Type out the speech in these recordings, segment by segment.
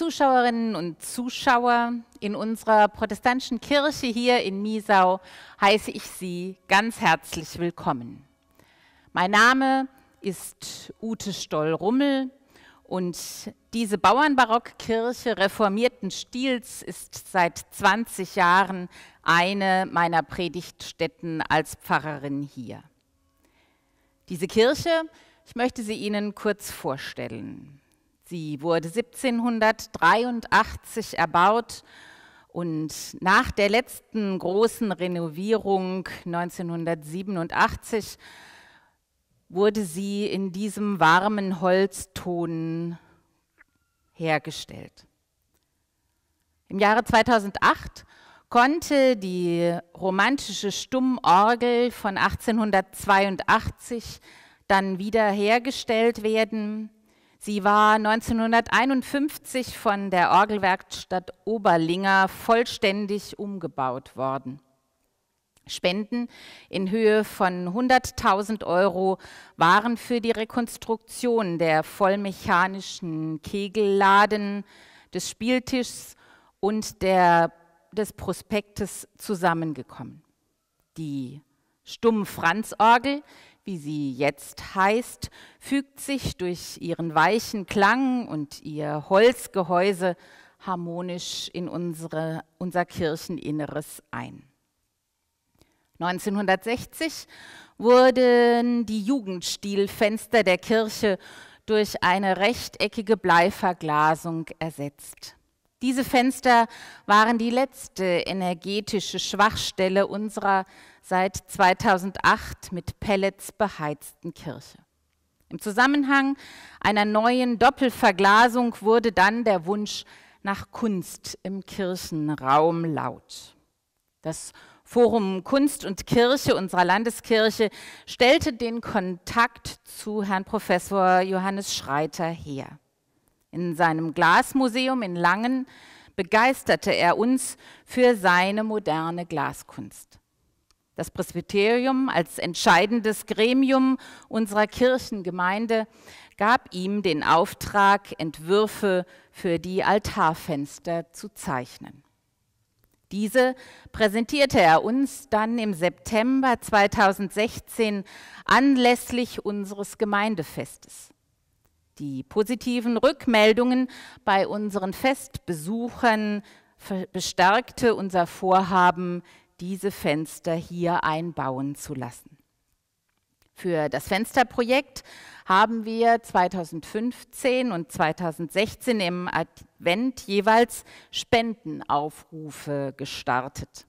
Zuschauerinnen und Zuschauer in unserer protestantischen Kirche hier in Miesau heiße ich Sie ganz herzlich willkommen. Mein Name ist Ute Stoll-Rummel und diese Bauernbarockkirche reformierten Stils ist seit 20 Jahren eine meiner Predigtstätten als Pfarrerin hier. Diese Kirche, ich möchte sie Ihnen kurz vorstellen. Sie wurde 1783 erbaut und nach der letzten großen Renovierung 1987 wurde sie in diesem warmen Holzton hergestellt. Im Jahre 2008 konnte die romantische Stummorgel von 1882 dann wiederhergestellt werden. Sie war 1951 von der Orgelwerkstatt Oberlinger vollständig umgebaut worden. Spenden in Höhe von 100.000 Euro waren für die Rekonstruktion der vollmechanischen Kegelladen, des Spieltischs und der, des Prospektes zusammengekommen. Die Stumm-Franz-Orgel wie sie jetzt heißt, fügt sich durch ihren weichen Klang und ihr Holzgehäuse harmonisch in unsere, unser Kircheninneres ein. 1960 wurden die Jugendstilfenster der Kirche durch eine rechteckige Bleiverglasung ersetzt. Diese Fenster waren die letzte energetische Schwachstelle unserer seit 2008 mit Pellets beheizten Kirche. Im Zusammenhang einer neuen Doppelverglasung wurde dann der Wunsch nach Kunst im Kirchenraum laut. Das Forum Kunst und Kirche unserer Landeskirche stellte den Kontakt zu Herrn Professor Johannes Schreiter her. In seinem Glasmuseum in Langen begeisterte er uns für seine moderne Glaskunst. Das Presbyterium als entscheidendes Gremium unserer Kirchengemeinde gab ihm den Auftrag, Entwürfe für die Altarfenster zu zeichnen. Diese präsentierte er uns dann im September 2016 anlässlich unseres Gemeindefestes. Die positiven Rückmeldungen bei unseren Festbesuchern bestärkte unser Vorhaben, diese Fenster hier einbauen zu lassen. Für das Fensterprojekt haben wir 2015 und 2016 im Advent jeweils Spendenaufrufe gestartet.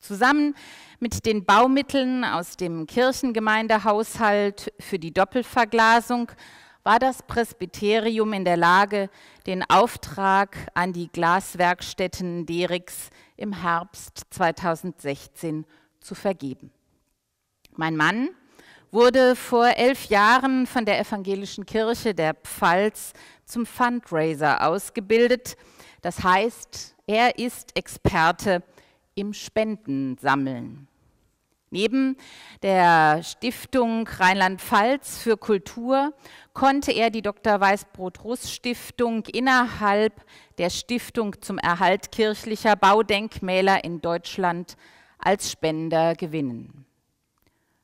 Zusammen mit den Baumitteln aus dem Kirchengemeindehaushalt für die Doppelverglasung war das Presbyterium in der Lage, den Auftrag an die Glaswerkstätten Deriks im Herbst 2016 zu vergeben. Mein Mann wurde vor elf Jahren von der Evangelischen Kirche der Pfalz zum Fundraiser ausgebildet. Das heißt, er ist Experte im Spendensammeln. Neben der Stiftung Rheinland-Pfalz für Kultur konnte er die Dr. Weißbrot-Russ-Stiftung innerhalb der Stiftung zum Erhalt kirchlicher Baudenkmäler in Deutschland als Spender gewinnen.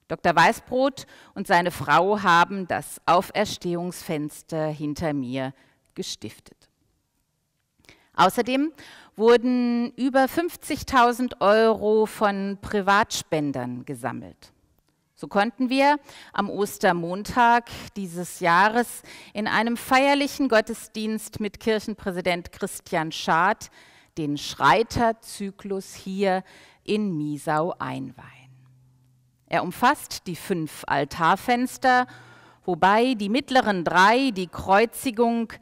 Dr. Weißbrot und seine Frau haben das Auferstehungsfenster hinter mir gestiftet. Außerdem wurden über 50.000 Euro von Privatspendern gesammelt. So konnten wir am Ostermontag dieses Jahres in einem feierlichen Gottesdienst mit Kirchenpräsident Christian Schad den Schreiterzyklus hier in Miesau einweihen. Er umfasst die fünf Altarfenster, wobei die mittleren drei die Kreuzigung,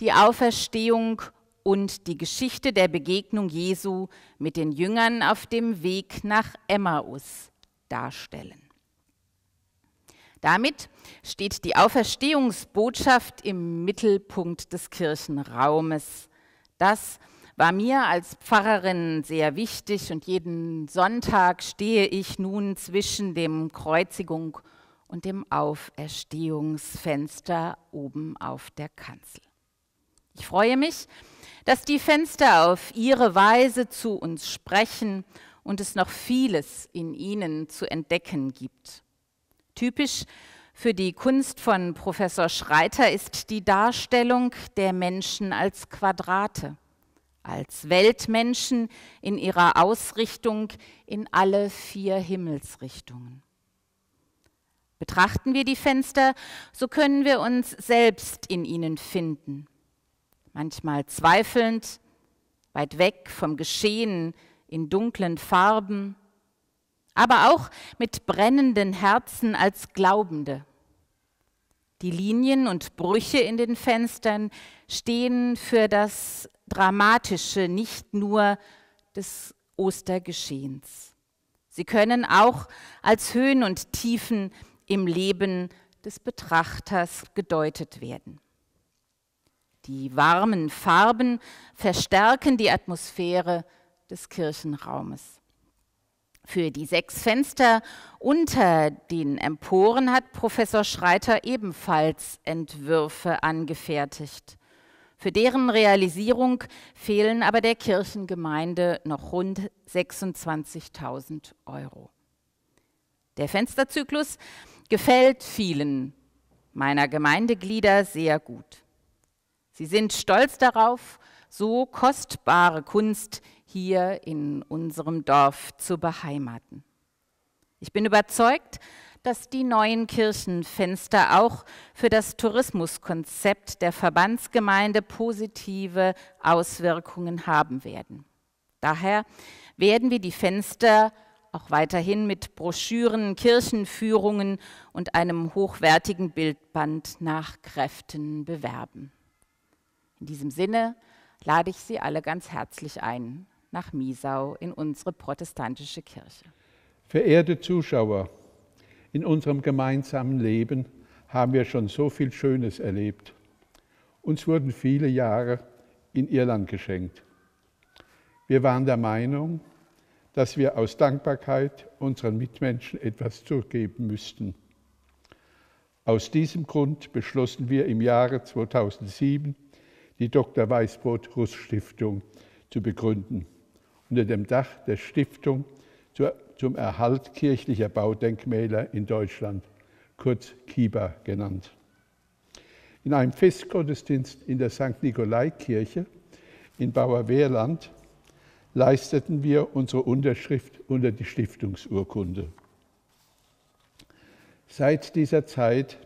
die Auferstehung und und die Geschichte der Begegnung Jesu mit den Jüngern auf dem Weg nach Emmaus darstellen. Damit steht die Auferstehungsbotschaft im Mittelpunkt des Kirchenraumes. Das war mir als Pfarrerin sehr wichtig und jeden Sonntag stehe ich nun zwischen dem Kreuzigung und dem Auferstehungsfenster oben auf der Kanzel. Ich freue mich, dass die Fenster auf ihre Weise zu uns sprechen und es noch vieles in ihnen zu entdecken gibt. Typisch für die Kunst von Professor Schreiter ist die Darstellung der Menschen als Quadrate, als Weltmenschen in ihrer Ausrichtung in alle vier Himmelsrichtungen. Betrachten wir die Fenster, so können wir uns selbst in ihnen finden manchmal zweifelnd, weit weg vom Geschehen in dunklen Farben, aber auch mit brennenden Herzen als Glaubende. Die Linien und Brüche in den Fenstern stehen für das Dramatische nicht nur des Ostergeschehens. Sie können auch als Höhen und Tiefen im Leben des Betrachters gedeutet werden. Die warmen Farben verstärken die Atmosphäre des Kirchenraumes. Für die sechs Fenster unter den Emporen hat Professor Schreiter ebenfalls Entwürfe angefertigt. Für deren Realisierung fehlen aber der Kirchengemeinde noch rund 26.000 Euro. Der Fensterzyklus gefällt vielen meiner Gemeindeglieder sehr gut. Sie sind stolz darauf, so kostbare Kunst hier in unserem Dorf zu beheimaten. Ich bin überzeugt, dass die neuen Kirchenfenster auch für das Tourismuskonzept der Verbandsgemeinde positive Auswirkungen haben werden. Daher werden wir die Fenster auch weiterhin mit Broschüren, Kirchenführungen und einem hochwertigen Bildband nach Kräften bewerben. In diesem Sinne lade ich Sie alle ganz herzlich ein nach Miesau in unsere protestantische Kirche. Verehrte Zuschauer, in unserem gemeinsamen Leben haben wir schon so viel Schönes erlebt. Uns wurden viele Jahre in Irland geschenkt. Wir waren der Meinung, dass wir aus Dankbarkeit unseren Mitmenschen etwas zurückgeben müssten. Aus diesem Grund beschlossen wir im Jahre 2007 die Dr. Weißbrot Russ Stiftung zu begründen. Unter dem Dach der Stiftung zum Erhalt kirchlicher Baudenkmäler in Deutschland, kurz KIBA genannt. In einem Festgottesdienst in der St. Nikolaikirche in Bauerwehrland leisteten wir unsere Unterschrift unter die Stiftungsurkunde. Seit dieser Zeit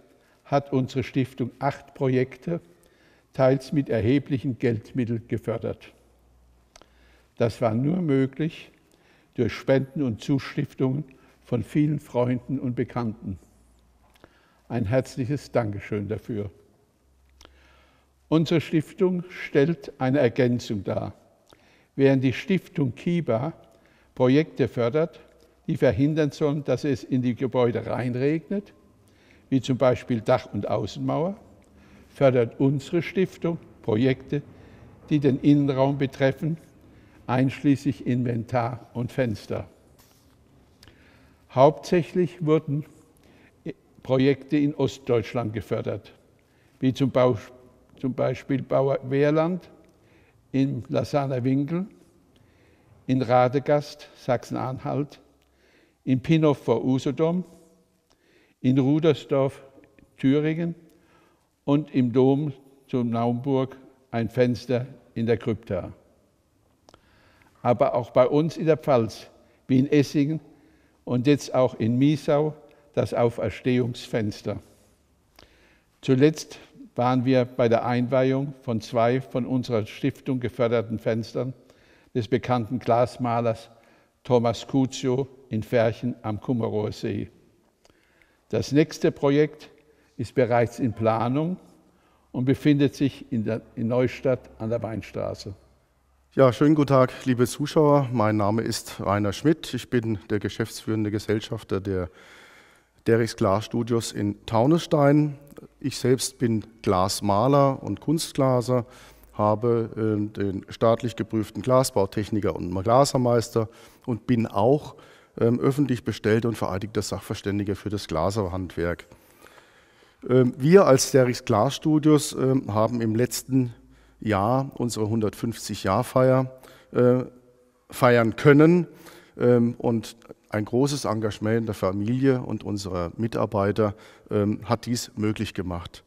hat unsere Stiftung acht Projekte teils mit erheblichen Geldmitteln gefördert. Das war nur möglich durch Spenden und Zustiftungen von vielen Freunden und Bekannten. Ein herzliches Dankeschön dafür. Unsere Stiftung stellt eine Ergänzung dar. Während die Stiftung Kiba Projekte fördert, die verhindern sollen, dass es in die Gebäude reinregnet, wie zum Beispiel Dach- und Außenmauer, fördert unsere Stiftung Projekte, die den Innenraum betreffen, einschließlich Inventar und Fenster. Hauptsächlich wurden Projekte in Ostdeutschland gefördert, wie zum, Bau, zum Beispiel Bauer Wehrland im Lasaner Winkel, in Radegast, Sachsen-Anhalt, in Pinhoff vor Usedom, in Rudersdorf, Thüringen und im Dom zum Naumburg ein Fenster in der Krypta. Aber auch bei uns in der Pfalz, wie in Essingen und jetzt auch in Miesau, das Auferstehungsfenster. Zuletzt waren wir bei der Einweihung von zwei von unserer Stiftung geförderten Fenstern des bekannten Glasmalers Thomas Cuzio in Ferchen am Kummerower See. Das nächste Projekt ist bereits in Planung und befindet sich in, der, in Neustadt an der Weinstraße. Ja, schönen guten Tag, liebe Zuschauer. Mein Name ist Rainer Schmidt. Ich bin der geschäftsführende Gesellschafter der Derichs Glasstudios in Taunusstein. Ich selbst bin Glasmaler und Kunstglaser, habe äh, den staatlich geprüften Glasbautechniker und Glasermeister und bin auch äh, öffentlich bestellter und vereidigter Sachverständiger für das Glaserhandwerk. Ähm, wir als der Glas-Studios ähm, haben im letzten Jahr unsere 150-Jahr-Feier äh, feiern können ähm, und ein großes Engagement der Familie und unserer Mitarbeiter hat dies möglich gemacht.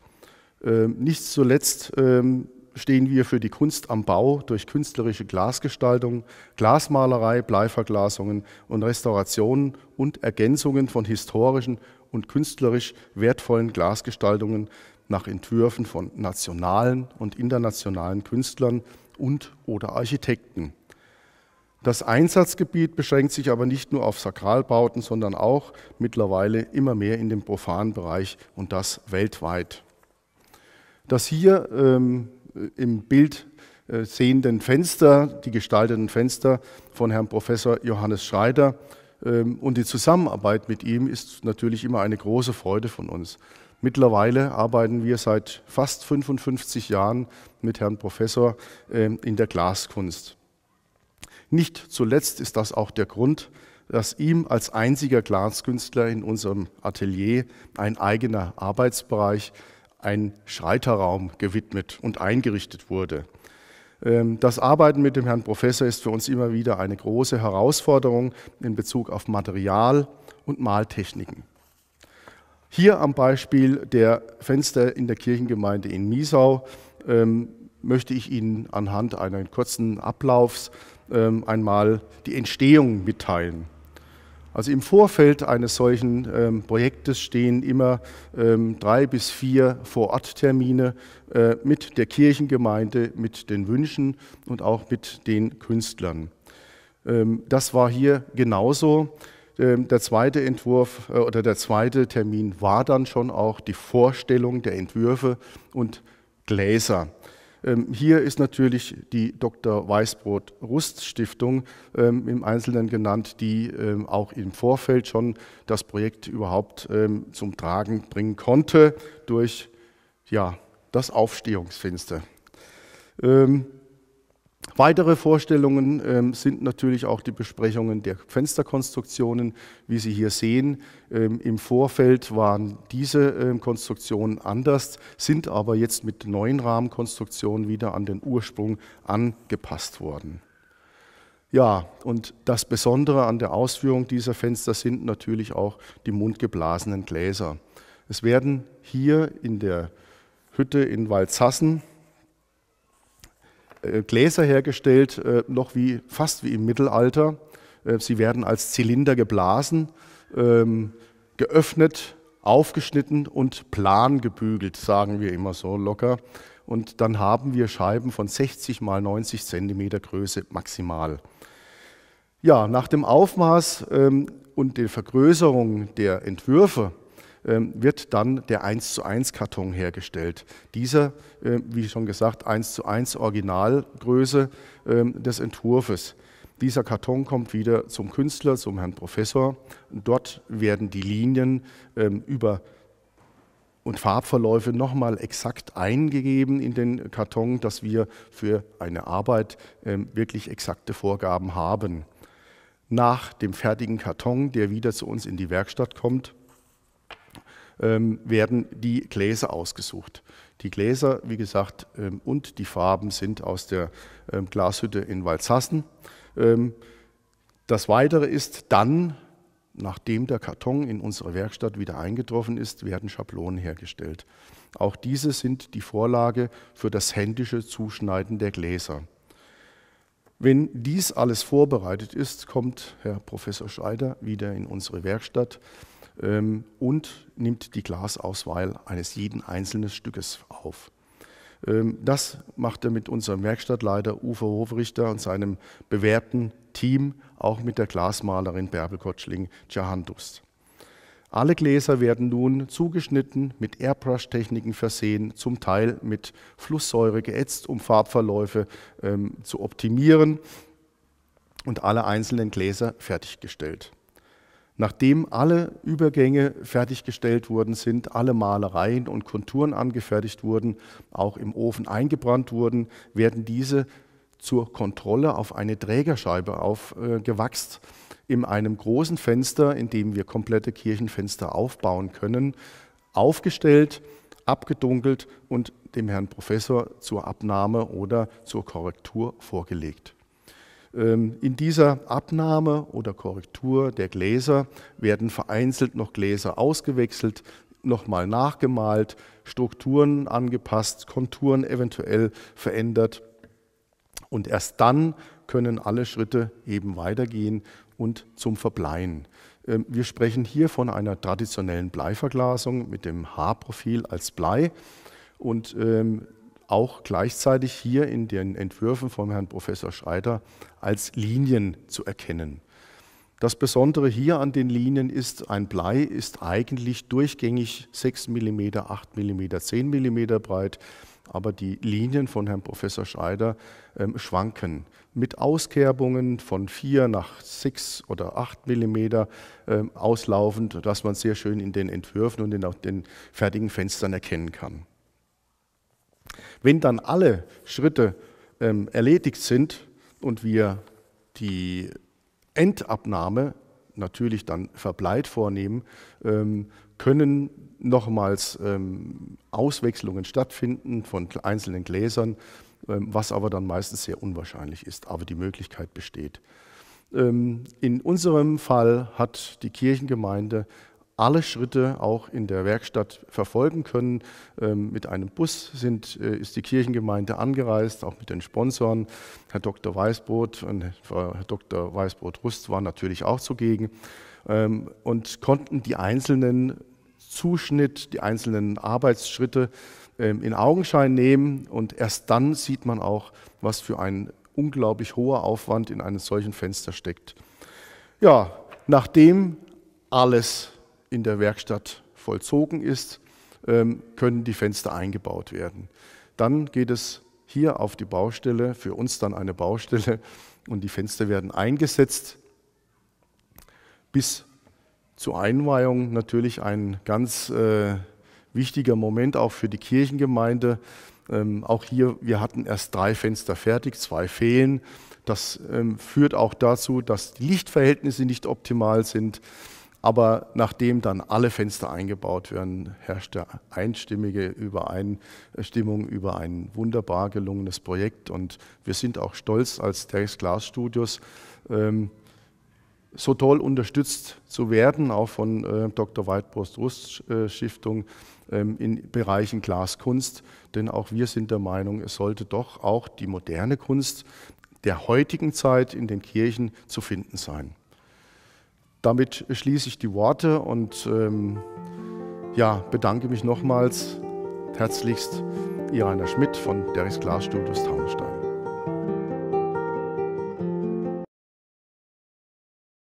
Nicht zuletzt stehen wir für die Kunst am Bau durch künstlerische Glasgestaltung, Glasmalerei, Bleiverglasungen und Restaurationen und Ergänzungen von historischen und künstlerisch wertvollen Glasgestaltungen nach Entwürfen von nationalen und internationalen Künstlern und oder Architekten. Das Einsatzgebiet beschränkt sich aber nicht nur auf Sakralbauten, sondern auch mittlerweile immer mehr in den profanen Bereich und das weltweit. Das hier ähm, im Bild äh, sehenden Fenster, die gestalteten Fenster von Herrn Professor Johannes Schreider, ähm, und die Zusammenarbeit mit ihm ist natürlich immer eine große Freude von uns. Mittlerweile arbeiten wir seit fast 55 Jahren mit Herrn Professor ähm, in der Glaskunst. Nicht zuletzt ist das auch der Grund, dass ihm als einziger Glaskünstler in unserem Atelier ein eigener Arbeitsbereich, ein Schreiterraum gewidmet und eingerichtet wurde. Ähm, das Arbeiten mit dem Herrn Professor ist für uns immer wieder eine große Herausforderung in Bezug auf Material und Maltechniken. Hier am Beispiel der Fenster in der Kirchengemeinde in Miesau ähm, möchte ich Ihnen anhand eines kurzen Ablaufs ähm, einmal die Entstehung mitteilen. Also im Vorfeld eines solchen ähm, Projektes stehen immer ähm, drei bis vier Vororttermine äh, mit der Kirchengemeinde, mit den Wünschen und auch mit den Künstlern. Ähm, das war hier genauso. Ähm, der zweite Entwurf äh, oder der zweite Termin war dann schon auch die Vorstellung der Entwürfe und Gläser. Ähm, hier ist natürlich die Dr. Weißbrot-Rust-Stiftung ähm, im Einzelnen genannt, die ähm, auch im Vorfeld schon das Projekt überhaupt zum Tragen bringen konnte durch ja, das Aufstehungsfenster. Weitere Vorstellungen ähm, sind natürlich auch die Besprechungen der Fensterkonstruktionen. Wie Sie hier sehen, ähm, im Vorfeld waren diese ähm, Konstruktionen anders, sind aber jetzt mit neuen Rahmenkonstruktionen wieder an den Ursprung angepasst worden. Ja, und das Besondere an der Ausführung dieser Fenster sind natürlich auch die mundgeblasenen Gläser. Es werden hier in der Hütte in Waldsassen äh, Gläser hergestellt, äh, noch wie fast wie im Mittelalter. Äh, sie werden als Zylinder geblasen, ähm, geöffnet, aufgeschnitten und plan gebügelt, sagen wir immer so locker. Und dann haben wir Scheiben von 60 mal 90 cm Größe maximal. Ja, nach dem Aufmaß ähm, und der Vergrößerung der Entwürfe ähm, wird dann der 1 zu 1 Karton hergestellt. Dieser, ähm, wie schon gesagt, 1 zu 1 Originalgröße ähm, des Entwurfes. Dieser Karton kommt wieder zum Künstler, zum Herrn Professor. Dort werden die Linien über und Farbverläufe nochmal exakt eingegeben in den Karton, dass wir für eine Arbeit wirklich exakte Vorgaben haben. Nach dem fertigen Karton, der wieder zu uns in die Werkstatt kommt, ähm, werden die Gläser ausgesucht. Die Gläser, wie gesagt, ähm, und die Farben sind aus der ähm, Glashütte in Walzhassen. Ähm, das Weitere ist dann, nachdem der Karton in unsere Werkstatt wieder eingetroffen ist, werden Schablonen hergestellt. Auch diese sind die Vorlage für das händische Zuschneiden der Gläser. Wenn dies alles vorbereitet ist, kommt Herr Professor Scheider wieder in unsere Werkstatt ähm, und nimmt die Glasauswahl eines jeden einzelnen Stückes auf. Ähm, das macht er mit unserem Werkstattleiter Uwe Hofrichter und seinem bewährten Team, auch mit der Glasmalerin Bärbel Kotschling Jahandust. Alle Gläser werden nun zugeschnitten, mit Airbrush-Techniken versehen, zum Teil mit Flusssäure geätzt, um Farbverläufe ähm, zu optimieren und alle einzelnen Gläser fertiggestellt. Nachdem alle Übergänge fertiggestellt worden sind, alle Malereien und Konturen angefertigt wurden, auch im Ofen eingebrannt wurden, werden diese zur Kontrolle auf eine Trägerscheibe aufgewachst äh, in einem großen Fenster, in dem wir komplette Kirchenfenster aufbauen können, aufgestellt, abgedunkelt und dem Herrn Professor zur Abnahme oder zur Korrektur vorgelegt. Ähm, in dieser Abnahme oder Korrektur der Gläser werden vereinzelt noch Gläser ausgewechselt, nochmal nachgemalt, Strukturen angepasst, Konturen eventuell verändert. Und erst dann können alle Schritte eben weitergehen und zum Verbleien. Ähm, wir sprechen hier von einer traditionellen Bleiverglasung mit dem H-Profil als Blei. Und ähm, auch gleichzeitig hier in den Entwürfen von Herrn Professor Schreiter als Linien zu erkennen. Das Besondere hier an den Linien ist, ein Blei ist eigentlich durchgängig 6 mm, 8 mm, 10 mm breit, aber die Linien von Herrn Professor Schreider ähm, schwanken mit Auskerbungen von 4 nach 6 oder 8 mm ähm, auslaufend, dass man sehr schön in den Entwürfen und in den fertigen Fenstern erkennen kann. Wenn dann alle Schritte ähm, erledigt sind und wir die Endabnahme natürlich dann verbleit vornehmen, ähm, können nochmals ähm, Auswechslungen stattfinden von einzelnen Gläsern, ähm, was aber dann meistens sehr unwahrscheinlich ist, aber die Möglichkeit besteht. Ähm, in unserem Fall hat die Kirchengemeinde alle Schritte auch in der Werkstatt verfolgen können. Ähm, mit einem Bus sind, äh, ist die Kirchengemeinde angereist, auch mit den Sponsoren. Herr Dr. Weißbrot und Herr Dr. Weißbrot-Rust waren natürlich auch zugegen ähm, und konnten die einzelnen Zuschnitt, die einzelnen Arbeitsschritte ähm, in Augenschein nehmen. Und erst dann sieht man auch, was für ein unglaublich hoher Aufwand in einem solchen Fenster steckt. Ja, nachdem alles in der Werkstatt vollzogen ist, ähm, können die Fenster eingebaut werden. Dann geht es hier auf die Baustelle, für uns dann eine Baustelle, und die Fenster werden eingesetzt, bis zur Einweihung natürlich ein ganz äh, wichtiger Moment auch für die Kirchengemeinde. Ähm, auch hier, wir hatten erst drei Fenster fertig, zwei fehlen. Das ähm, führt auch dazu, dass die Lichtverhältnisse nicht optimal sind. Aber nachdem dann alle Fenster eingebaut werden, herrscht eine einstimmige Übereinstimmung über ein wunderbar gelungenes Projekt. Und wir sind auch stolz, als Teres Glas Studios ähm, so toll unterstützt zu werden, auch von äh, Dr. Weidbrust-Rust-Stiftung äh, ähm, in Bereichen Glaskunst. Denn auch wir sind der Meinung, es sollte doch auch die moderne Kunst der heutigen Zeit in den Kirchen zu finden sein. Damit schließe ich die Worte und ähm, ja, bedanke mich nochmals herzlichst, Ihr Schmidt von Derrichs Glasstudios Taunenstein.